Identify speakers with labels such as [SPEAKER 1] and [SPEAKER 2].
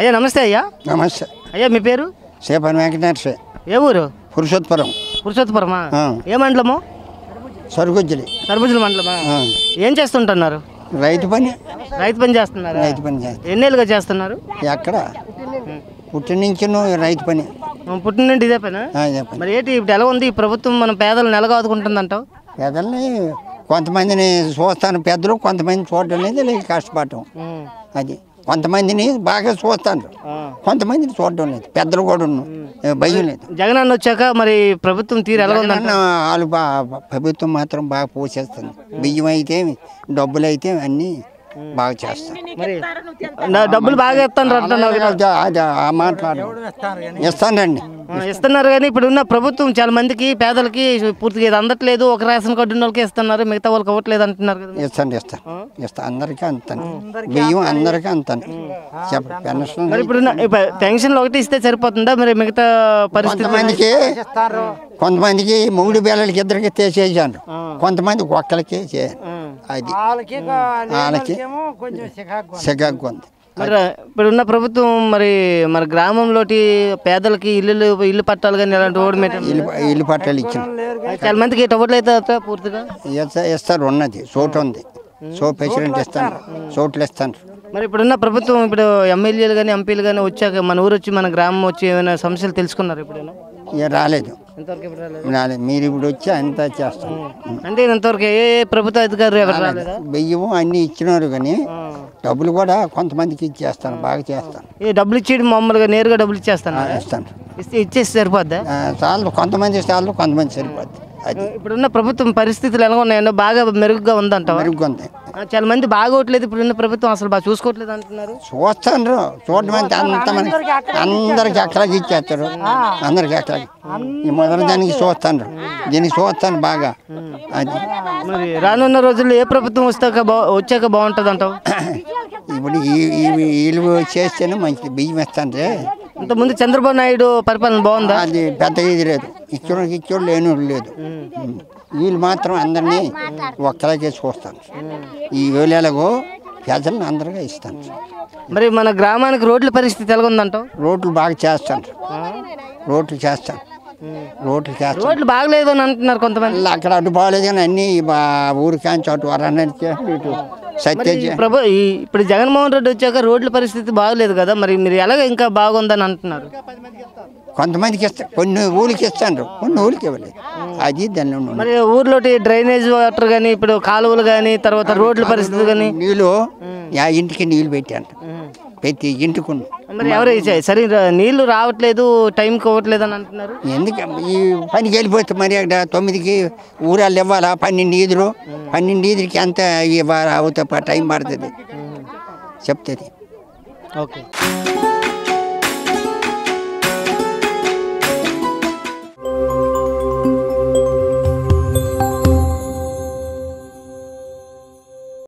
[SPEAKER 1] అయ్యా నమస్తే అయ్యా నమస్తే అయ్యా మీ పేరు శేపన్ వెంకటేశ్వర ఏ ఊరు పురుషోత్పురం పురుషోత్పరమా ఏ మండలము సరుగుజ్జలి సరుకుజ్జలి మండలమా ఏం చేస్తుంటున్నారు రైతు పని రైతు పని చేస్తున్నారు రైతు పని చేస్తారు ఎన్నేళ్ళుగా చేస్తున్నారు
[SPEAKER 2] ఎక్కడ పుట్టిన నుంచి రైతు పని పుట్టిన నుండి ఇదే పని మరి ఏంటి ఇప్పుడు ఎలా ఉంది ఈ ప్రభుత్వం మన పేదలను నెలగాదుకుంటుందంటావు పేదల్ని కొంతమందిని చూస్తాను పెద్దలు కొంతమంది చూడటం అనేది కష్టపడటం అది కొంతమందిని బాగా చూస్తాను కొంతమందిని చూడడం లేదు పెద్దలు కూడా భయం లేదు జగన్ అన్న వచ్చాక మరి ప్రభుత్వం తీరు ఎలా ఉందన్న వాళ్ళు ప్రభుత్వం మాత్రం బాగా పోసేస్తుంది బియ్యం అయితే డబ్బులు అయితే అన్నీ బాగా చేస్తాను
[SPEAKER 1] డబ్బులు బాగా ఇస్తాను మాట్లాడు ఇస్తానండి ఇస్తున్నారు కానీ ఇప్పుడు ఉన్న ప్రభుత్వం చాలా మందికి పేదలకి పూర్తిగా ఇది అందట్లేదు ఒక రేషన్ కార్డు ఉన్న వాళ్ళకి ఇస్తున్నారు మిగతా వాళ్ళకి ఇవ్వట్లేదు అంటున్నారు
[SPEAKER 2] ఇస్తాను ఇస్తాను ఇస్తాను అందరికీ అంతాను బియ్యం అందరికీ అంతాను పెన్షన్ ఇప్పుడు పెన్షన్లు ఒకటి ఇస్తే సరిపోతుందా మరి మిగతా పరిస్థితి కొంతమందికి కొంతమందికి మూడు వేలకి ఇద్దరికి చేశాను కొంతమంది ఒక్కరికి చేయను అది వాళ్ళకి ఉంది
[SPEAKER 1] ఇప్పుడున్న ప్రభుత్వం మరి మరి గ్రామంలోటి పేదలకి ఇల్లు ఇల్లు పట్టాలు కానీ ఇలాంటి ఓడి ఇల్లు
[SPEAKER 2] ఇల్లు పట్టాలు ఇచ్చిన
[SPEAKER 1] చాలా మందికి టవర్లు అయితే పూర్తిగా
[SPEAKER 2] ఇస్తారు ఉన్నది చోటు ఉంది సో ప్రెసిడెంట్ ఇస్తాను చోట్లు ఇస్తాను
[SPEAKER 1] మరి ఇప్పుడున్న ప్రభుత్వం ఇప్పుడు ఎమ్మెల్యేలు కానీ ఎంపీలు కానీ వచ్చాక మన ఊరు వచ్చి మన గ్రామం వచ్చి ఏమైనా సమస్యలు తెలుసుకున్నారు ఇప్పుడైనా
[SPEAKER 2] రాలేదు మీరు ఇప్పుడు వచ్చి అంత చేస్తాం అంటే ఇంతవరకు ఏ ప్రభుత్వ అధికారులు బియ్యము అన్నీ ఇచ్చినారు కానీ డబ్బులు కూడా కొంతమందికి ఇచ్చేస్తాను బాగా చేస్తాను ఈ డబ్బులు ఇచ్చేది మామూలుగా నేరుగా డబ్బులు
[SPEAKER 1] ఇచ్చేస్తాను ఇస్తాను ఇస్తే ఇచ్చేసి సరిపోద్దా చాలు కొంతమంది చాలు కొంతమంది సరిపోద్ది అది ఇప్పుడున్న ప్రభుత్వం పరిస్థితులు ఎలా ఉన్నాయో బాగా మెరుగుగా ఉందంట మెరుగుగా ఉంది చాలా మంది బాగోట్లేదు
[SPEAKER 2] ఇప్పుడున్న ప్రభుత్వం అసలు బాగా చూసుకోవట్లేదు అంటున్నారు చూస్తాను చూడమంది అంత అందరికి ఎక్కడ ఇచ్చేస్తారు అందరికి ఎక్కడ ఈ దానికి చూస్తాను దీనికి చూస్తాను బాగా అది మరి రానున్న రోజుల్లో ఏ ప్రభుత్వం వస్తాక వచ్చాక బాగుంటుంది అంటావు ఇప్పుడు వీళ్ళు చేస్తేనే మంచిది బియ్యం ఇస్తాను ఇంతకుముందు చంద్రబాబు నాయుడు పరిపాలన బాగుందా అది పెద్ద ఇది లేదు ఇచ్చిన ఇచ్చిన లేని లేదు వీళ్ళు మాత్రం అందరినీ ఒక్కలా చేసి చూస్తాను ఈ వేళలాగో ప్రజలను అందరిగా ఇస్తాను మరి మన గ్రామానికి రోడ్ల పరిస్థితి ఎలాగుందంటావు రోడ్లు బాగా చేస్తాను రోడ్లు చేస్తాను రోడ్లు రోడ్లు బాగలేదు అని అంటున్నారు కొంతమంది అక్కడ అటు బాగలేదు కానీ అన్ని ఊరికాంచి అటు వరణించి సత్య
[SPEAKER 1] ప్రభు ఇప్పుడు జగన్మోహన్ రెడ్డి వచ్చాక రోడ్ల పరిస్థితి బాగలేదు కదా మరి మీరు ఎలాగ ఇంకా బాగుందని అంటున్నారు
[SPEAKER 2] కొంతమందికి ఇస్తారు కొన్ని ఊళ్ళకి ఇస్తాను కొన్ని ఊళ్ళకి ఇవ్వలేదు అది
[SPEAKER 1] మరి ఊర్లో డ్రైనేజ్ వాటర్ కానీ ఇప్పుడు కాలువలు కానీ తర్వాత రోడ్ల పరిస్థితి కానీ
[SPEAKER 2] నీళ్ళు ఇంటికి నీళ్ళు పెట్టాను పెట్టి ఇంటికి మరి
[SPEAKER 1] సరే నీళ్లు
[SPEAKER 2] రావట్లేదు టైంకి కోవట్లేదు అని అంటున్నారు ఎందుకు ఈ పనికి వెళ్ళిపోతే మరి అక్కడ తొమ్మిదికి ఊరాళ్ళు ఇవ్వాలా పన్నెండు ఈదురు పన్నెండు ఈదురికి ఎంత ఇవ్వాలి అవుతా టైం పడుతుంది చెప్తుంది ఓకే